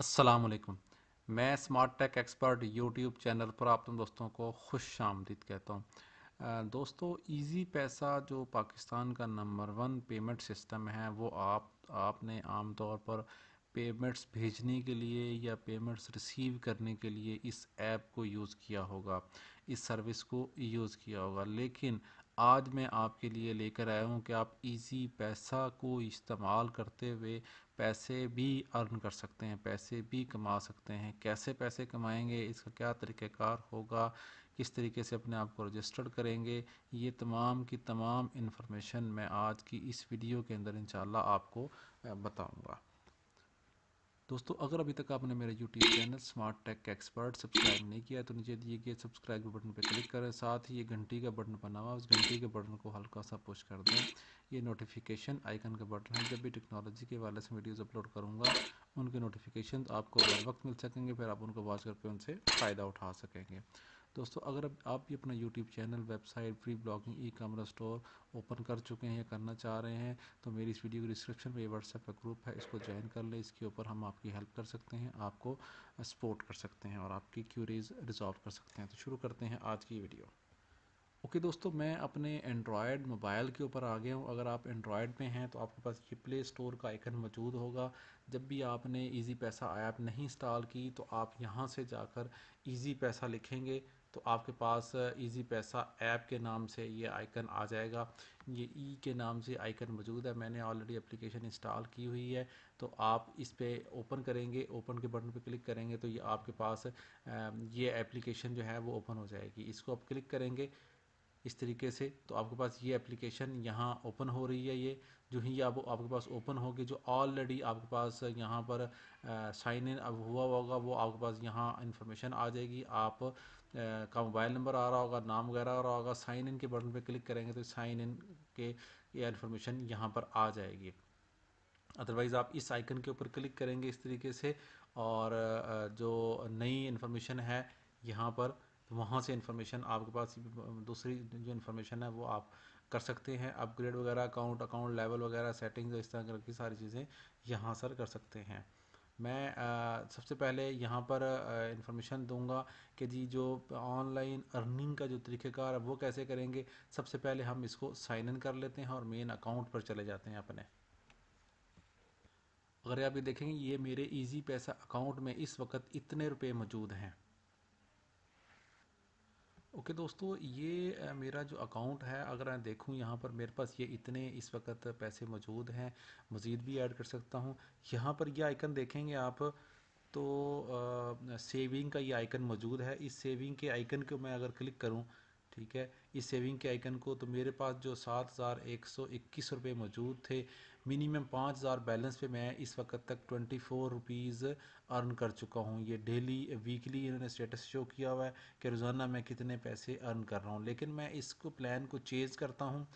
असलकम मैं smart tech expert YouTube channel पर आप तुम दोस्तों को खुश आमदीद कहता हूँ दोस्तों इजी पैसा जो पाकिस्तान का नंबर वन पेमेंट सिस्टम है वो आप आपने आम तौर पर पेमेंट्स भेजने के लिए या पेमेंट्स रिसीव करने के लिए इस ऐप को यूज़ किया होगा इस सर्विस को यूज़ किया होगा लेकिन आज मैं आपके लिए लेकर आया हूँ कि आप इजी पैसा को इस्तेमाल करते हुए पैसे भी अर्न कर सकते हैं पैसे भी कमा सकते हैं कैसे पैसे कमाएंगे इसका क्या तरीक़ेकार होगा किस तरीके से अपने आप को रजिस्टर्ड करेंगे ये तमाम की तमाम इन्फॉर्मेशन मैं आज की इस वीडियो के अंदर इंशाल्लाह आपको बताऊंगा दोस्तों अगर अभी तक आपने मेरा YouTube channel smart tech expert subscribe नहीं किया है तो नीचे दिए गए सब्सक्राइब के बटन पर क्लिक करें साथ ही ये घंटी का बटन बना हुआ उस घंटी के बटन को हल्का सा पुश कर दें ये नोटिफिकेशन आइकन का बटन है जब भी टेक्नोलॉजी के वाले से वीडियोज़ अपलोड करूँगा उनके नोटिफिकेशन आपको बर वक्त मिल सकेंगे फिर आप उनको वॉच करके उनसे फ़ायदा उठा सकेंगे दोस्तों अगर आप भी अपना YouTube channel website free blogging e commerce store open कर चुके हैं या करना चाह रहे हैं तो मेरी इस वीडियो के डिस्क्रिप्शन में व्हाट्सएप का ग्रुप है इसको ज्वाइन कर लें इसके ऊपर हम आपकी हेल्प कर सकते हैं आपको सपोर्ट कर सकते हैं और आपकी क्यूरीज रिजॉल्व कर सकते हैं तो शुरू करते हैं आज की वीडियो ओके okay, दोस्तों मैं अपने एंड्रॉयड मोबाइल के ऊपर आ गया हूँ अगर आप एंड्रॉयड में हैं तो आपके पास ये प्ले स्टोर का आइकन मौजूद होगा जब भी आपने इजी पैसा ऐप नहीं इंस्टॉल की तो आप यहाँ से जाकर इजी पैसा लिखेंगे तो आपके पास इजी पैसा ऐप के नाम से ये आइकन आ जाएगा ये ई e के नाम से आइकन मौजूद है मैंने ऑलरेडी एप्लीकेशन इंस्टॉल की हुई है तो आप इस पर ओपन करेंगे ओपन के बटन पर क्लिक करेंगे तो ये आपके पास ये एप्लीकेशन जो है वो ओपन हो जाएगी इसको आप क्लिक करेंगे इस तरीके से तो आपके पास ये एप्लीकेशन यहाँ ओपन हो रही है ये जो ही आप आपके पास ओपन होगी जो ऑलरेडी आपके पास यहाँ पर साइन इन अब हुआ होगा वो आपके पास यहाँ इन्फॉर्मेशन आ जाएगी आप का मोबाइल नंबर आ रहा होगा नाम वगैरह आ रहा होगा साइन इन के बटन पर क्लिक करेंगे तो साइन इन के ये इन्फॉर्मेशन यहाँ पर आ जाएगी अदरवाइज़ आप इस आइकन के ऊपर क्लिक करेंगे इस तरीके से और जो नई इन्फॉर्मेशन है यहाँ पर तो वहाँ से इन्फॉर्मेशन आपके पास दूसरी जो इन्फॉर्मेशन है वो आप कर सकते हैं अपग्रेड वगैरह अकाउंट अकाउंट लेवल वगैरह सेटिंग्स इस तरह की सारी चीज़ें यहाँ सर कर सकते हैं मैं सबसे पहले यहाँ पर इंफॉर्मेशन दूंगा कि जी जो ऑनलाइन अर्निंग का जो तरीक़ेकार है वो कैसे करेंगे सबसे पहले हम इसको साइन इन कर लेते हैं और मेन अकाउंट पर चले जाते हैं अपने अगर आप ये देखेंगे ये मेरे इजी पैसा अकाउंट में इस वक्त इतने रुपए मौजूद हैं ओके okay, दोस्तों ये मेरा जो अकाउंट है अगर मैं देखूँ यहाँ पर मेरे पास ये इतने इस वक्त पैसे मौजूद हैं मज़ीद भी ऐड कर सकता हूँ यहाँ पर ये आइकन देखेंगे आप तो आ, सेविंग का ये आइकन मौजूद है इस सेविंग के आइकन को मैं अगर क्लिक करूँ ठीक है इस सेविंग के आइकन को तो मेरे पास जो सात हज़ार एक सौ इक्कीस रुपये मौजूद थे मिनिमम पाँच हज़ार बैलेंस पे मैं इस वक्त तक ट्वेंटी फोर रुपीज़ अर्न कर चुका हूँ ये डेली वीकली इन्होंने स्टेटस शो किया हुआ है कि रोज़ाना मैं कितने पैसे अर्न कर रहा हूँ लेकिन मैं इसको प्लान को चेंज करता हूँ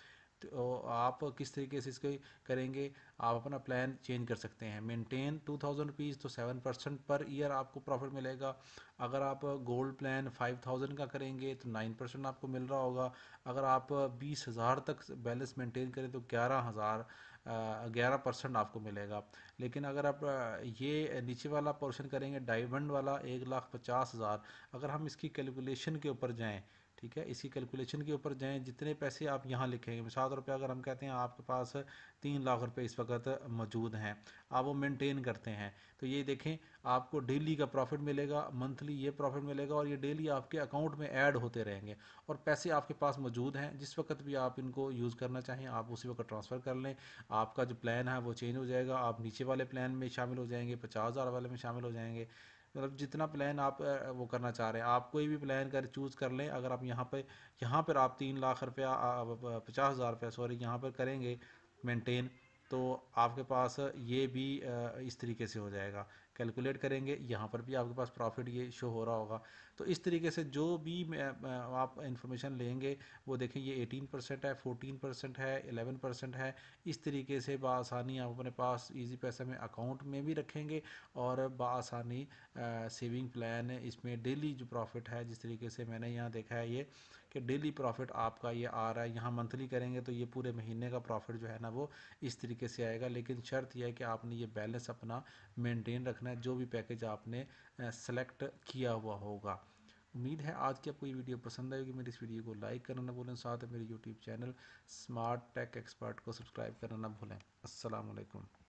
तो आप किस तरीके से इसके करेंगे आप अपना प्लान चेंज कर सकते हैं मेंटेन टू थाउजेंड रुपीज़ तो सेवन परसेंट पर ईयर आपको प्रॉफिट मिलेगा अगर आप गोल्ड प्लान फाइव थाउजेंड का करेंगे तो नाइन परसेंट आपको मिल रहा होगा अगर आप बीस हज़ार तक बैलेंस मेंटेन करें तो ग्यारह हज़ार ग्यारह परसेंट आपको मिलेगा लेकिन अगर आप ये नीचे वाला पोर्शन करेंगे डायमंड वाला एक लाख पचास हज़ार अगर हम इसकी कैलकुलेशन के ऊपर जाएँ ठीक है इसी कैलकुलेशन के ऊपर जाएं जितने पैसे आप यहाँ लिखेंगे मिसाल तौर पर अगर हम कहते हैं आपके पास तीन लाख रुपए इस वक्त मौजूद हैं आप वो मेंटेन करते हैं तो ये देखें आपको डेली का प्रॉफिट मिलेगा मंथली ये प्रॉफिट मिलेगा और ये डेली आपके अकाउंट में ऐड होते रहेंगे और पैसे आपके पास मौजूद हैं जिस वक्त भी आप इनको यूज़ करना चाहें आप उसी वक्त ट्रांसफ़र कर लें आपका जो प्लान है वो चेंज हो जाएगा आप नीचे वाले प्लान में शामिल हो जाएंगे पचास हज़ार वाले में शामिल हो जाएंगे मतलब जितना प्लान आप वो करना चाह रहे हैं आप कोई भी प्लान कर चूज़ कर लें अगर आप यहाँ पे यहाँ पर आप तीन लाख रुपया पचास हज़ार रुपया सॉरी यहाँ पर करेंगे मेंटेन तो आपके पास ये भी इस तरीके से हो जाएगा कैलकुलेट करेंगे यहाँ पर भी आपके पास प्रॉफिट ये शो हो रहा होगा तो इस तरीके से जो भी आप इन्फॉर्मेशन लेंगे वो देखें ये एटीन परसेंट है फोटीन परसेंट है एलेवन परसेंट है इस तरीके से बसानी आप अपने पास ईजी पैसे में अकाउंट में भी रखेंगे और बसानी सेविंग प्लान इसमें डेली जो प्रॉफिट है जिस तरीके से मैंने यहाँ देखा है ये कि डेली प्रॉफिट आपका ये आ रहा है यहाँ मंथली करेंगे तो ये पूरे महीने का प्रॉफिट जो है ना वो इस तरीके से आएगा लेकिन शर्त यह है कि आपने ये बैलेंस अपना मेनटेन रखना है जो भी पैकेज आपने सेलेक्ट किया हुआ होगा उम्मीद है आज की आपको ये वीडियो पसंद आएगी मेरी इस वीडियो को लाइक करना ना भूलें साथ मेरे YouTube channel smart tech expert को सब्सक्राइब करना ना भूलें असलकम